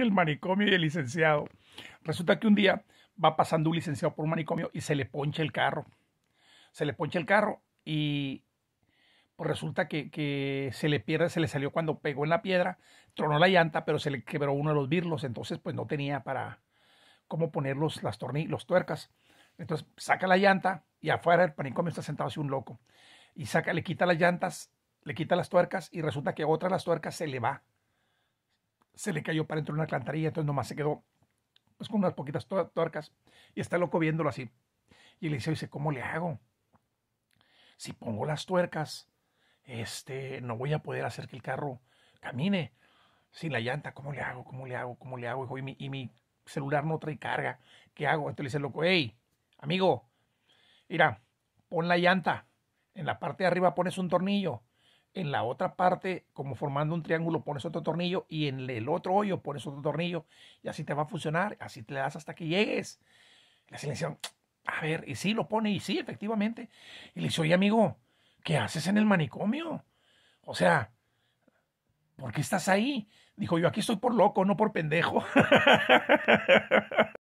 el manicomio y el licenciado. Resulta que un día va pasando un licenciado por un manicomio y se le poncha el carro. Se le poncha el carro y pues resulta que, que, se le pierde, se le salió cuando pegó en la piedra, tronó la llanta, pero se le quebró uno de los birlos, entonces pues no tenía para cómo poner los, las tuercas. Entonces saca la llanta y afuera el manicomio está sentado así un loco. Y saca, le quita las llantas, le quita las tuercas y resulta que otra de las tuercas se le va se le cayó para dentro de una alcantarilla, entonces nomás se quedó pues, con unas poquitas tuercas y está loco viéndolo así. Y le dice dice, ¿cómo le hago? Si pongo las tuercas, este, no voy a poder hacer que el carro camine sin la llanta. ¿Cómo le hago? ¿Cómo le hago? ¿Cómo le hago? Y, mi, y mi celular no trae carga. ¿Qué hago? Entonces le dice loco, hey, amigo, mira, pon la llanta. En la parte de arriba pones un tornillo en la otra parte, como formando un triángulo, pones otro tornillo y en el otro hoyo pones otro tornillo y así te va a funcionar, así te le das hasta que llegues. La silenció a ver, y sí lo pone, y sí, efectivamente. Y le dice, oye amigo, ¿qué haces en el manicomio? O sea, ¿por qué estás ahí? Dijo, yo aquí estoy por loco, no por pendejo.